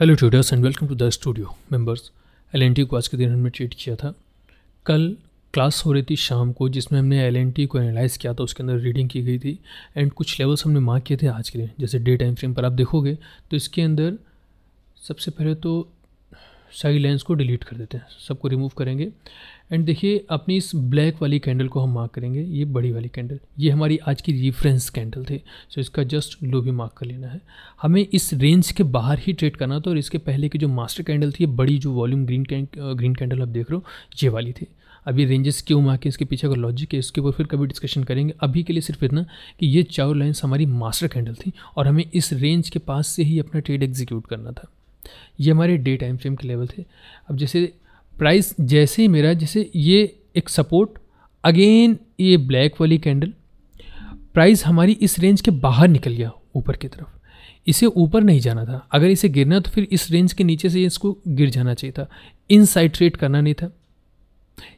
Hello tutors and welcome to the studio members एल को आज के दिन हमने ट्रीट किया था कल क्लास हो रही थी शाम को जिसमें हमने एल को एनालाइज़ किया था उसके अंदर रीडिंग की गई थी एंड कुछ लेवल्स हमने मार्क किए थे आज के लिए जैसे डे टाइम फ्रेम पर आप देखोगे तो इसके अंदर सबसे पहले तो साइड लेंस को डिलीट कर देते हैं सबको रिमूव करेंगे एंड देखिए अपनी इस ब्लैक वाली कैंडल को हम मार्क करेंगे ये बड़ी वाली कैंडल ये हमारी आज की रिफ्रेंस कैंडल थी सो so इसका जस्ट लो भी मार्क कर लेना है हमें इस रेंज के बाहर ही ट्रेड करना था और इसके पहले की जो मास्टर कैंडल थी ये बड़ी जो वॉल्यूम ग्रीन ग्रीन कैंडल आप देख रहे हो ये वाली थी अभी रेंजेस क्यों मार्क इसके पीछे का लॉजिक है इसके ऊपर फिर कभी डिस्कशन करेंगे अभी के लिए सिर्फ इतना कि ये चार लाइन्स हमारी मास्टर कैंडल थी और हमें इस रेंज के पास से ही अपना ट्रेड एग्जीक्यूट करना था ये हमारे डे टाइम फ्रेम के लेवल थे अब जैसे प्राइस जैसे ही मेरा जैसे ये एक सपोर्ट अगेन ये ब्लैक वाली कैंडल प्राइस हमारी इस रेंज के बाहर निकल गया ऊपर की तरफ इसे ऊपर नहीं जाना था अगर इसे गिरना तो फिर इस रेंज के नीचे से इसको गिर जाना चाहिए था इन साइड ट्रेड करना नहीं था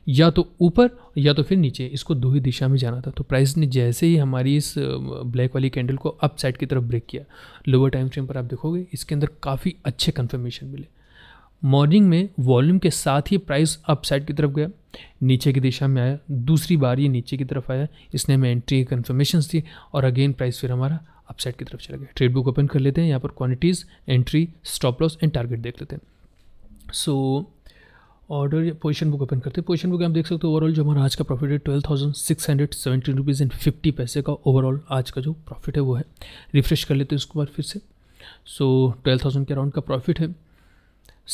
या तो ऊपर या तो फिर नीचे इसको दो ही दिशा में जाना था तो प्राइस ने जैसे ही हमारी इस ब्लैक वाली कैंडल को अप साइड की तरफ ब्रेक किया लोअर टाइम फ्रेम पर आप देखोगे इसके अंदर काफ़ी अच्छे कन्फर्मेशन मिले मॉर्निंग में वॉल्यूम के साथ ही प्राइस अप साइड की तरफ गया नीचे की दिशा में आया दूसरी बार ये नीचे की तरफ आया इसने हमें एंट्री कन्फर्मेशन दी और अगेन प्राइस फिर हमारा अपसाइड की तरफ चला गया ट्रेड बुक ओपन कर लेते हैं यहाँ पर quantities entry stop loss and target देख लेते हैं so so, order position book open करते हैं पोजिशन बुक हम देख सकते हो ओवरऑल जो हमारा आज का प्रॉफिट है twelve thousand six hundred seventy rupees and fifty पैसे का ओवरऑल आज का जो प्रॉफिट है वो है रिफ्रेश कर लेते हैं उसके बाद फिर से सो ट्वेल्व थाउजेंड के अराउंड का प्रॉफिट है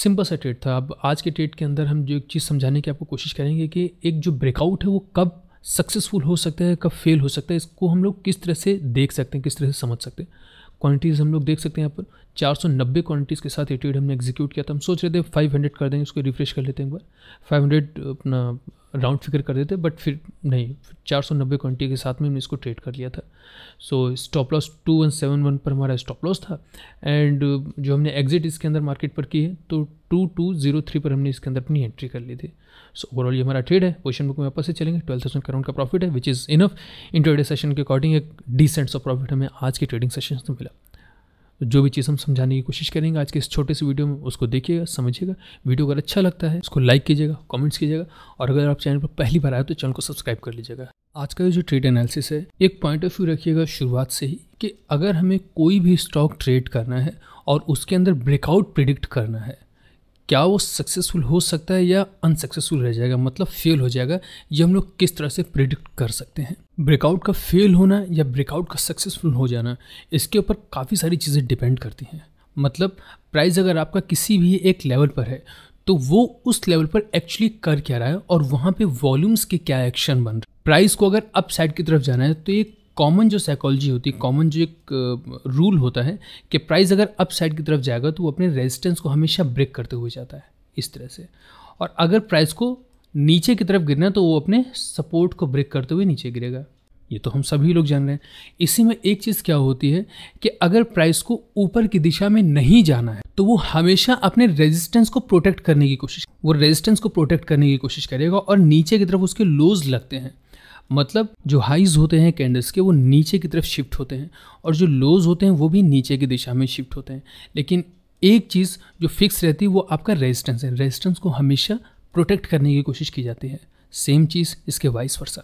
सिंपल सा ट्रेड था अब आज के ट्रेड के अंदर हम जो एक चीज़ समझाने की आपको कोशिश करेंगे कि एक जो ब्रेकआउट है वो कब सक्सेसफुल हो सकता है कब फेल हो सकता है इसको हम लोग किस तरह से देख सकते हैं किस तरह से समझ सकते हैं क्वान्टिटीज़ हम लोग देख सकते हैं यहाँ पर चार सौ नब्बे क्वान्टिटीज़ के साथ एटीड हमने एग्जीक्यूट किया था हम सोच रहे थे फाइव हंड्रेड कर देंगे उसको रिफ्रेश कर लेते हैं एक बार फाइव हंड्रेड अपना राउंड फिगर कर देते बट फिर नहीं चार सौ नब्बे क्वान्टिटी के साथ में हमने इसको ट्रेड कर लिया था so stop loss two one seven one पर हमारा स्टॉप लॉस था एंड जो हमने एग्जिट इसके अंदर मार्केट पर की है तो टू टू जीरो थ्री पर हमने इसके अंदर अपनी एंट्री कर ली थी सो ओवरऑल ये हमारा ट्रेड है पोजिशन बुक में वापस से चलेंगे ट्वेल्व थाउजेंड करोड़ का प्रॉफिट है which is enough intraday session के अकॉर्डिंग एक डिसेंट सा प्रॉफिट हमें आज के ट्रेडिंग सेशन से मिला तो जो भी चीज़ हम समझाने की कोशिश करेंगे आज के इस छोटे से वीडियो में उसको देखिएगा समझिएगा वीडियो अगर अच्छा लगता है उसको लाइक कीजिएगा कमेंट्स कीजिएगा और अगर आप चैनल पर पहली बार आए तो चैनल को सब्सक्राइब कर लीजिएगा आज का जो ट्रेड एनालिसिस है एक पॉइंट ऑफ व्यू रखिएगा शुरुआत से ही कि अगर हमें कोई भी स्टॉक ट्रेड करना है और उसके अंदर ब्रेकआउट प्रिडिक्ट करना है क्या वो सक्सेसफुल हो सकता है या अनसक्सेसफुल रह जाएगा मतलब फेल हो जाएगा ये हम लोग किस तरह से प्रिडिक्ट कर सकते हैं ब्रेकआउट का फेल होना या ब्रेकआउट का सक्सेसफुल हो जाना इसके ऊपर काफ़ी सारी चीज़ें डिपेंड करती हैं मतलब प्राइस अगर आपका किसी भी एक लेवल पर है तो वो उस लेवल पर एक्चुअली कर क्या रहा है और वहाँ पे वॉल्यूम्स के क्या एक्शन बन रहे प्राइस को अगर अप साइड की तरफ जाना है तो ये कॉमन जो साइकोलॉजी होती है कॉमन जो एक रूल होता है कि प्राइस अगर अप साइड की तरफ जाएगा तो वो अपने रेजिस्टेंस को हमेशा ब्रेक करते हुए जाता है इस तरह से और अगर प्राइस को नीचे की तरफ गिरना तो वो अपने सपोर्ट को ब्रेक करते हुए नीचे गिरेगा ये तो हम सभी लोग जान रहे हैं इसी में एक चीज़ क्या होती है कि अगर प्राइस को ऊपर की दिशा में नहीं जाना है तो वो हमेशा अपने रेजिस्टेंस को प्रोटेक्ट करने की कोशिश वो रेजिस्टेंस को प्रोटेक्ट करने की कोशिश करेगा और नीचे की तरफ उसके लोज लगते हैं मतलब जो हाइज होते हैं कैंडल्स के वो नीचे की तरफ शिफ्ट होते हैं और जो लोज होते हैं वो भी नीचे की दिशा में शिफ्ट होते हैं लेकिन एक चीज़ जो फिक्स रहती है वो आपका रेजिस्टेंस है रेजिस्टेंस को हमेशा प्रोटेक्ट करने की कोशिश की जाती है सेम चीज़ इसके वाइस वर्षा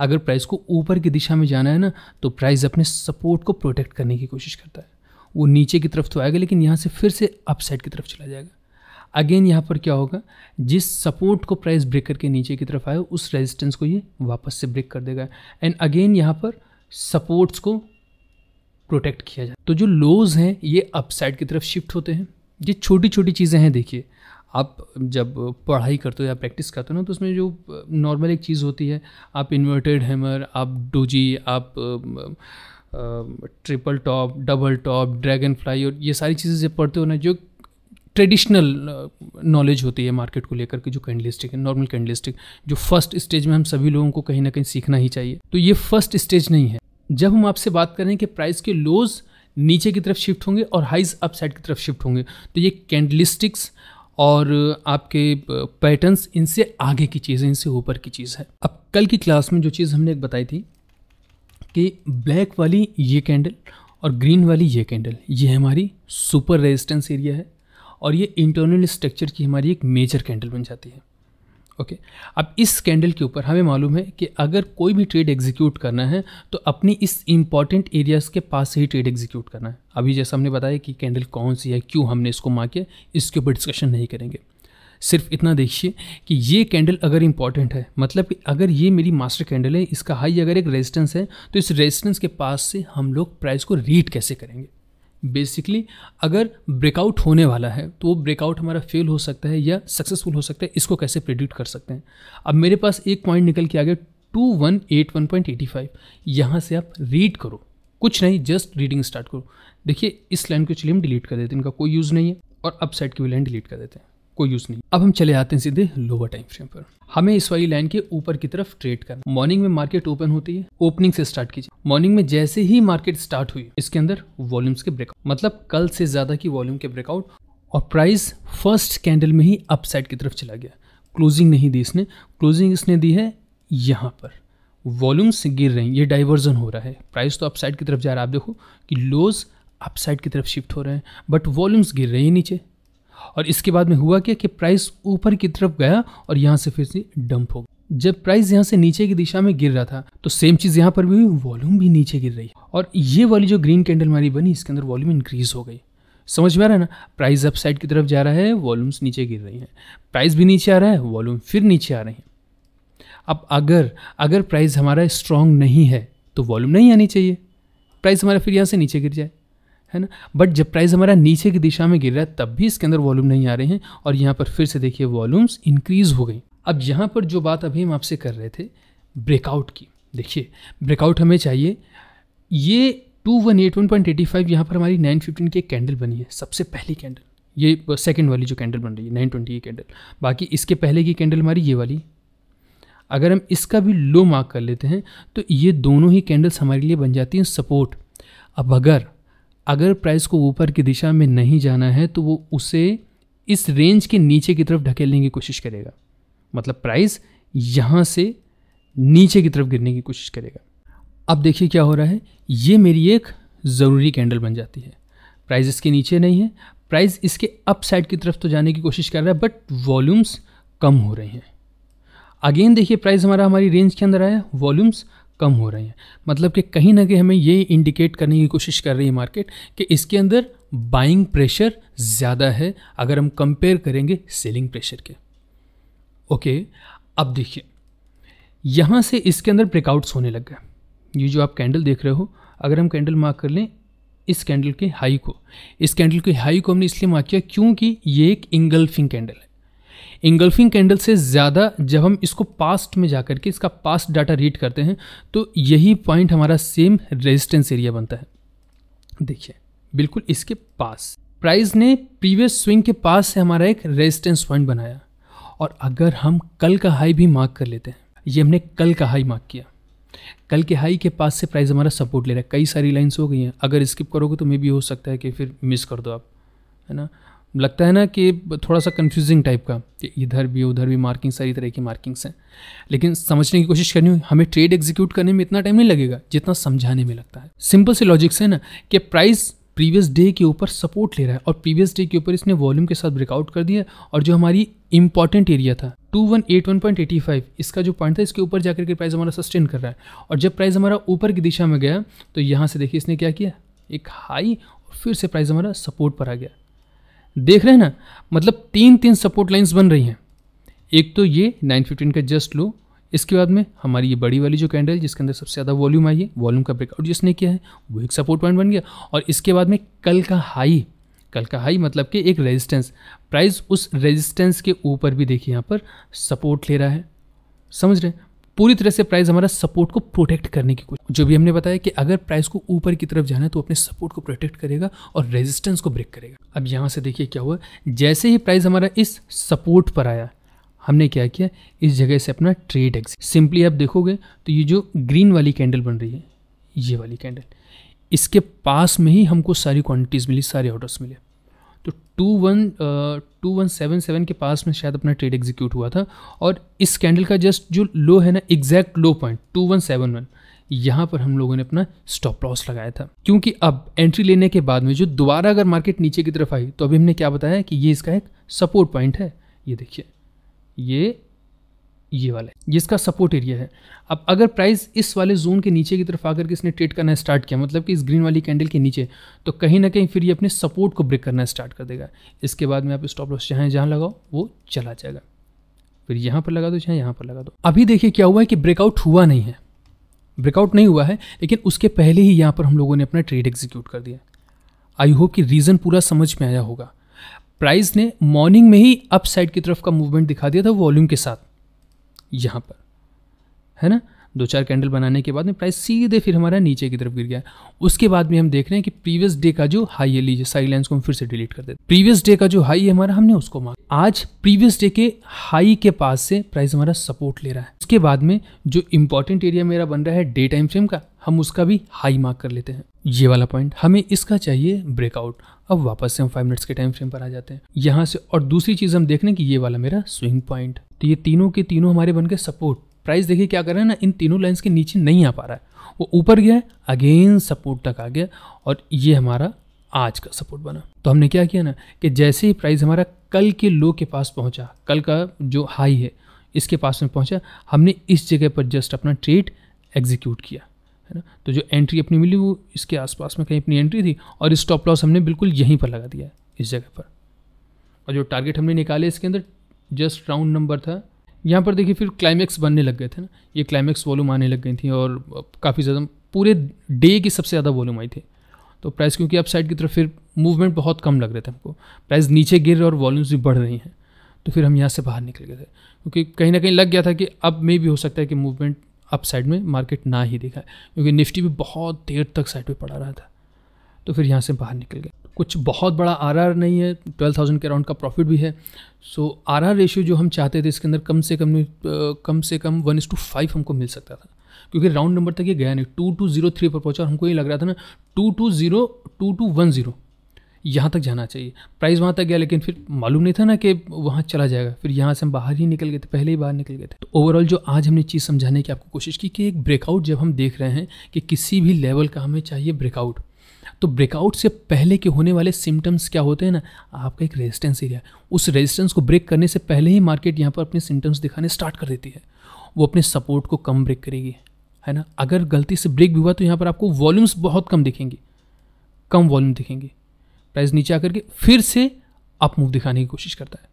अगर प्राइस को ऊपर की दिशा में जाना है ना तो प्राइस अपने सपोर्ट को प्रोटेक्ट करने की कोशिश करता है वो नीचे की तरफ तो आएगा लेकिन यहाँ से फिर से अपसाइड की तरफ चला जाएगा अगेन यहाँ पर क्या होगा जिस सपोर्ट को प्राइस ब्रेकर के नीचे की तरफ आए उस रेजिस्टेंस को ये वापस से ब्रेक कर देगा एंड अगेन यहाँ पर सपोर्ट्स को प्रोटेक्ट किया जाए तो जो लोज हैं ये अपसाइड की तरफ शिफ्ट होते हैं ये छोटी छोटी चीज़ें हैं देखिए आप जब पढ़ाई करते हो या प्रैक्टिस करते हो ना तो उसमें जो नॉर्मल एक चीज़ होती है आप इन्वर्टेड हैमर आप डोजी आप triple top double top dragonfly और ये सारी चीज़ें जब पढ़ते हो ना जो ट्रेडिशनल नॉलेज होती है मार्केट को लेकर के जो कैंडलिस्टिक है नॉर्मल कैंडलिस्टिक जो फर्स्ट स्टेज में हम सभी लोगों को कहीं ना कहीं सीखना ही चाहिए तो ये फर्स्ट स्टेज नहीं है जब हम आपसे बात करें कि प्राइस के लोज नीचे की तरफ शिफ्ट होंगे और हाइज अप साइड की तरफ शिफ्ट होंगे तो ये कैंडलिस्टिक्स और आपके पैटर्न्स इनसे आगे की चीज़ है इनसे ऊपर की चीज़ है अब कल की क्लास में जो चीज़ हमने एक बताई थी कि ब्लैक वाली ये कैंडल और ग्रीन वाली ये कैंडल ये हमारी सुपर रेजिस्टेंस एरिया है और ये इंटरनल स्ट्रक्चर की हमारी एक मेजर कैंडल बन जाती है ओके okay. अब इस कैंडल के ऊपर हमें मालूम है कि अगर कोई भी ट्रेड एग्जीक्यूट करना है तो अपनी इस इम्पॉर्टेंट एरियाज़ के पास से ही ट्रेड एग्जीक्यूट करना है अभी जैसा हमने बताया कि कैंडल कौन सी है क्यों हमने इसको के इसके ऊपर डिस्कशन नहीं करेंगे सिर्फ इतना देखिए कि ये कैंडल अगर इंपॉर्टेंट है मतलब कि अगर ये मेरी मास्टर कैंडल है इसका हाई अगर एक रेजिस्टेंस है तो इस रेजिस्टेंस के पास से हम लोग प्राइस को रीड कैसे करेंगे बेसिकली अगर ब्रेकआउट होने वाला है तो वो ब्रेकआउट हमारा फेल हो सकता है या सक्सेसफुल हो सकता है इसको कैसे प्रिडिक्ट कर सकते हैं अब मेरे पास एक पॉइंट निकल के आ गया two one eight one point eighty five यहाँ से आप रीड करो कुछ नहीं जस्ट रीडिंग स्टार्ट करो देखिए इस लाइन को चलिए हम डिलीट कर देते हैं इनका कोई यूज़ नहीं है और अपसाइड साइड की भी लाइन डिलीट कर देते हैं कोई यूज़ नहीं अब हम चले आते हैं सीधे लोअर टाइम फ्रेम पर हमें इस वाली लाइन के ऊपर की तरफ ट्रेड करना मॉर्निंग में मार्केट ओपन होती है ओपनिंग से स्टार्ट कीजिए मॉर्निंग में जैसे ही मार्केट स्टार्ट हुई इसके अंदर वॉल्यूम्स के ब्रेकआउट मतलब कल से ज़्यादा की वॉल्यूम के ब्रेकआउट और प्राइस फर्स्ट कैंडल में ही अपसाइड की तरफ चला गया क्लोजिंग नहीं दी इसने क्लोजिंग इसने दी है यहाँ पर वॉल्यूम्स गिर रहे हैं ये डाइवर्जन हो रहा है प्राइस तो अपसाइड की तरफ जा रहा है आप देखो कि लोज अपसाइड की तरफ शिफ्ट हो रहे हैं बट वॉल्यूम्स गिर रहे हैं नीचे और इसके बाद में हुआ क्या कि प्राइस ऊपर की तरफ गया और यहाँ से फिर से डंप हो गया जब प्राइस यहाँ से नीचे की दिशा में गिर रहा था तो सेम चीज़ यहाँ पर भी हुई वॉल्यूम भी नीचे गिर रही और ये वाली जो ग्रीन कैंडल हमारी बनी इसके अंदर वॉल्यूम इंक्रीज हो गई समझ में आ रहा है ना प्राइस अप साइड की तरफ जा रहा है वॉल्यूम्स नीचे गिर रही हैं प्राइस भी नीचे आ रहा है वॉल्यूम फिर नीचे आ रहे हैं अब अगर अगर प्राइस हमारा स्ट्रांग नहीं है तो वॉल्यूम नहीं आनी चाहिए प्राइस हमारा फिर यहाँ से नीचे गिर जाए है ना बट जब प्राइस हमारा नीचे की दिशा में गिर रहा है तब भी इसके अंदर वॉल्यूम नहीं आ रहे हैं और यहाँ पर फिर से देखिए वॉल्यूम्स इंक्रीज़ हो गई अब यहाँ पर जो बात अभी हम आपसे कर रहे थे ब्रेकआउट की देखिए ब्रेकआउट हमें चाहिए ये two one eight one point eighty five यहाँ पर हमारी नाइन फिफ्टीन की एक कैंडल बनी है सबसे पहली कैंडल ये सेकेंड वाली जो कैंडल बन रही है नाइन ट्वेंटी की कैंडल बाकी इसके पहले की कैंडल हमारी ये वाली अगर हम इसका भी लो मार्क कर लेते हैं तो ये दोनों ही कैंडल्स हमारे लिए बन जाती हैं सपोर्ट अब अगर अगर प्राइस को ऊपर की दिशा में नहीं जाना है तो वो उसे इस रेंज के नीचे की तरफ ढकेलने की कोशिश करेगा मतलब प्राइस यहाँ से नीचे की तरफ गिरने की कोशिश करेगा अब देखिए क्या हो रहा है ये मेरी एक ज़रूरी कैंडल बन जाती है प्राइस इसके नीचे नहीं है प्राइस इसके अप साइड की तरफ तो जाने की कोशिश कर रहा है बट वॉल्यूम्स कम हो रहे हैं अगेन देखिए प्राइस हमारा हमारी रेंज के अंदर आया वॉल्यूम्स कम हो रहे हैं मतलब कि कहीं ना कहीं हमें ये इंडिकेट करने की कोशिश कर रही है मार्केट कि इसके अंदर बाइंग प्रेशर ज़्यादा है अगर हम कंपेयर करेंगे सेलिंग प्रेशर के ओके अब देखिए यहाँ से इसके अंदर ब्रेकआउट्स होने लग गए ये जो आप कैंडल देख रहे हो अगर हम कैंडल मार्क कर लें इस कैंडल के हाई को इस कैंडल के हाई को हमने इसलिए मार्क किया क्योंकि ये एक इंगल्फिंग कैंडल है इंगल्फिंग कैंडल से ज़्यादा जब हम इसको पास्ट में जाकर के इसका पास्ट डाटा रीड करते हैं तो यही पॉइंट हमारा सेम रेजिस्टेंस एरिया बनता है देखिए बिल्कुल इसके पास प्राइस ने प्रीवियस स्विंग के पास से हमारा एक रेजिस्टेंस पॉइंट बनाया और अगर हम कल का हाई भी मार्क कर लेते हैं ये हमने कल का हाई मार्क किया कल के हाई के पास से प्राइस हमारा सपोर्ट ले रहा है कई सारी लाइंस हो गई हैं अगर स्किप करोगे तो मे भी हो सकता है कि फिर मिस कर दो आप है ना लगता है ना कि थोड़ा सा कंफ्यूजिंग टाइप का कि इधर भी उधर भी मार्किंग सारी तरह की मार्किंग्स हैं लेकिन समझने की कोशिश करनी हूँ हमें ट्रेड एग्जीक्यूट करने में इतना टाइम नहीं लगेगा जितना समझाने में लगता है सिंपल से लॉजिक्स है ना कि प्राइस प्रीवियस डे के ऊपर सपोर्ट ले रहा है और प्रीवियस डे के ऊपर इसने वॉल्यूम के साथ ब्रेकआउट कर दिया और जो हमारी इंपॉर्टेंट एरिया था 2181.85 इसका जो पॉइंट था इसके ऊपर जाकर के प्राइस हमारा सस्टेन कर रहा है और जब प्राइस हमारा ऊपर की दिशा में गया तो यहाँ से देखिए इसने क्या किया एक हाई और फिर से प्राइस हमारा सपोर्ट पर आ गया देख रहे हैं ना मतलब तीन तीन सपोर्ट लाइंस बन रही हैं एक तो ये 915 का जस्ट लो इसके बाद में हमारी ये बड़ी वाली जो कैंडल जिसके अंदर सबसे ज़्यादा वॉल्यूम आई है वॉल्यूम का ब्रेकआउट जिसने किया है वो एक सपोर्ट पॉइंट बन गया और इसके बाद में कल का हाई कल का हाई मतलब कि एक रेजिस्टेंस प्राइस उस रेजिस्टेंस के ऊपर भी देखिए यहाँ पर सपोर्ट ले रहा है समझ रहे हैं पूरी तरह से प्राइस हमारा सपोर्ट को प्रोटेक्ट करने की कोशिश जो भी हमने बताया कि अगर प्राइस को ऊपर की तरफ जाना है तो अपने सपोर्ट को प्रोटेक्ट करेगा और रेजिस्टेंस को ब्रेक करेगा अब यहाँ से देखिए क्या हुआ जैसे ही प्राइस हमारा इस सपोर्ट पर आया हमने क्या किया इस जगह से अपना ट्रेड एक्स सिंपली आप देखोगे तो ये जो ग्रीन वाली कैंडल बन रही है ये वाली कैंडल इसके पास में ही हमको सारी क्वांटिटीज़ मिली सारे ऑर्डर्स मिले तो two one two one seven seven के पास में शायद अपना ट्रेड एग्जीक्यूट हुआ था और इस कैंडल का जस्ट जो लो है ना exact low point two one seven one यहाँ पर हम लोगों ने अपना स्टॉप लॉस लगाया था क्योंकि अब एंट्री लेने के बाद में जो दोबारा अगर मार्केट नीचे की तरफ आई तो अभी हमने क्या बताया कि ये इसका एक सपोर्ट पॉइंट है ये देखिए ये ये वाला है जिसका सपोर्ट एरिया है अब अगर प्राइस इस वाले जोन के नीचे की तरफ आकर के इसने ट्रेड करना स्टार्ट किया मतलब कि इस ग्रीन वाली कैंडल के नीचे तो कहीं ना कहीं फिर ये अपने सपोर्ट को ब्रेक करना स्टार्ट कर देगा इसके बाद में आप स्टॉप लॉस चाहें जहाँ लगाओ वो चला जाएगा फिर यहाँ पर लगा दो चाहे यहाँ पर लगा दो अभी देखिए क्या हुआ है कि ब्रेकआउट हुआ नहीं है ब्रेकआउट नहीं हुआ है लेकिन उसके पहले ही यहाँ पर हम लोगों ने अपना ट्रेड एग्जीक्यूट कर दिया आई होप कि रीज़न पूरा समझ में आया होगा प्राइस ने मॉर्निंग में ही अप साइड की तरफ का मूवमेंट दिखा दिया था वॉल्यूम के साथ यहाँ पर है ना दो चार कैंडल बनाने के बाद में प्राइस सीधे फिर हमारा नीचे की तरफ गिर गया उसके बाद में हम देख रहे हैं कि प्रीवियस डे का जो हाई है लीजिए साइड लाइन को हम फिर से डिलीट कर देते प्रीवियस डे का जो हाई है हमारा हमने उसको मांगा आज प्रीवियस डे के हाई के पास से प्राइस हमारा सपोर्ट ले रहा है उसके बाद में जो इंपॉर्टेंट एरिया मेरा बन रहा है डे टाइम फ्रेम का हम उसका भी हाई मार्क कर लेते हैं ये वाला पॉइंट हमें इसका चाहिए ब्रेकआउट अब वापस से हम फाइव मिनट्स के टाइम फ्रेम पर आ जाते हैं यहाँ से और दूसरी चीज़ हम देखने की ये वाला मेरा स्विंग पॉइंट तो ये तीनों के तीनों हमारे बन के सपोर्ट प्राइस देखिए क्या कर रहे हैं ना इन तीनों लाइन्स के नीचे नहीं आ पा रहा है वो ऊपर गया है अगेन सपोर्ट तक आ गया और ये हमारा आज का सपोर्ट बना तो हमने क्या किया ना कि जैसे ही प्राइस हमारा कल के लो के पास पहुंचा कल का जो हाई है इसके पास में पहुंचा हमने इस जगह पर जस्ट अपना ट्रेड एग्जीक्यूट किया है ना तो जो एंट्री अपनी मिली वो इसके आसपास में कहीं अपनी एंट्री थी और स्टॉप लॉस हमने बिल्कुल यहीं पर लगा दिया है इस जगह पर और जो टारगेट हमने निकाले इसके अंदर जस्ट राउंड नंबर था यहाँ पर देखिए फिर क्लाइमैक्स बनने लग गए थे ना ये क्लाइमैक्स वॉल्यूम आने लग गई थी और काफ़ी ज़्यादा पूरे डे की सबसे ज़्यादा वॉल्यूम आई थी तो प्राइस क्योंकि अप साइड की तरफ फिर मूवमेंट बहुत कम लग रहे थे हमको प्राइस नीचे गिर रहे और वॉल्यूम्स भी बढ़ रही हैं तो फिर हम यहाँ से बाहर निकल गए थे क्योंकि कहीं ना कहीं लग गया था कि अब मे भी हो सकता है कि मूवमेंट अपसाइड में मार्केट ना ही दिखाए क्योंकि निफ्टी भी बहुत देर तक साइड पर पड़ा रहा था तो फिर यहाँ से बाहर निकल गया कुछ बहुत बड़ा आर आर नहीं है ट्वेल्व थाउजेंड के अराउंड का प्रॉफिट भी है सो आर आर रेशियो जो हम चाहते थे इसके अंदर कम से कम कम से कम वन इस टू फाइव हमको मिल सकता था क्योंकि राउंड नंबर तक ये गया नहीं टू टू जीरो थ्री पर पहुंचा हमको ये लग रहा था ना two two zero two two one zero यहाँ तक जाना चाहिए प्राइस वहाँ तक गया लेकिन फिर मालूम नहीं था ना कि वहाँ चला जाएगा फिर यहाँ से हम बाहर ही निकल गए थे पहले ही बाहर निकल गए थे तो ओवरऑल जो आज हमने चीज़ समझाने की आपको कोशिश की कि एक ब्रेकआउट जब हम देख रहे हैं कि किसी भी लेवल का हमें चाहिए ब्रेकआउट तो ब्रेकआउट से पहले के होने वाले सिम्टम्स क्या होते हैं ना आपका एक रेजिस्टेंस एरिया उस रेजिस्टेंस को ब्रेक करने से पहले ही मार्केट यहाँ पर अपने सिम्टम्स दिखाने स्टार्ट कर देती है वो अपने सपोर्ट को कम ब्रेक करेगी है ना अगर गलती से ब्रेक भी हुआ तो यहाँ पर आपको वॉल्यूम्स बहुत कम दिखेंगी कम वॉल्यूम दिखेंगी प्राइस नीचे आकर के फिर से अप मूव दिखाने की कोशिश करता है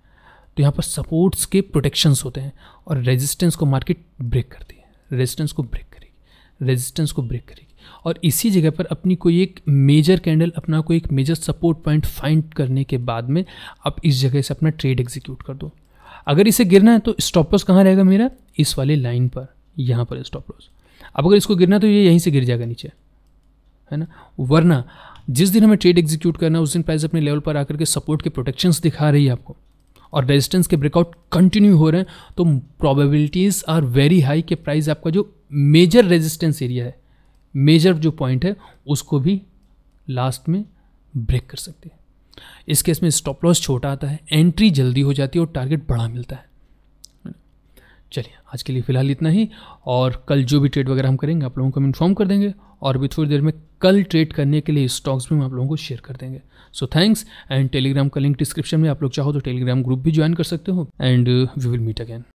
तो यहाँ पर सपोर्ट्स के प्रोटेक्शंस होते हैं और रेजिस्टेंस को मार्केट ब्रेक करती है रेजिस्टेंस को ब्रेक करेगी रेजिस्टेंस को ब्रेक करेगी और इसी जगह पर अपनी कोई एक मेजर कैंडल अपना कोई एक मेजर सपोर्ट पॉइंट फाइंड करने के बाद में आप इस जगह से अपना ट्रेड एग्जीक्यूट कर दो अगर इसे गिरना है तो स्टॉपलॉस कहाँ रहेगा मेरा इस वाले लाइन पर यहाँ पर स्टॉपलॉस अब अगर इसको गिरना तो ये यहीं से गिर जाएगा नीचे है ना वरना जिस दिन हमें ट्रेड एग्जीक्यूट करना है उस दिन प्राइस अपने लेवल पर आकर के सपोर्ट के प्रोटेक्शंस दिखा रही है आपको और रेजिस्टेंस के ब्रेकआउट कंटिन्यू हो रहे हैं तो प्रोबेबिलिटीज़ आर वेरी हाई कि प्राइस आपका जो मेजर रेजिस्टेंस एरिया है मेजर जो पॉइंट है उसको भी लास्ट में ब्रेक कर सकते हैं इस केस में स्टॉप लॉस छोटा आता है एंट्री जल्दी हो जाती है और टारगेट बड़ा मिलता है चलिए आज के लिए फ़िलहाल इतना ही और कल जो भी ट्रेड वगैरह हम करेंगे आप लोगों को हम इन्फॉर्म कर देंगे और भी थोड़ी देर में कल ट्रेड करने के लिए स्टॉक्स भी हम आप लोगों को शेयर कर देंगे सो थैंक्स एंड टेलीग्राम का लिंक डिस्क्रिप्शन में आप लोग चाहो तो टेलीग्राम ग्रुप भी ज्वाइन कर सकते हो and we will meet again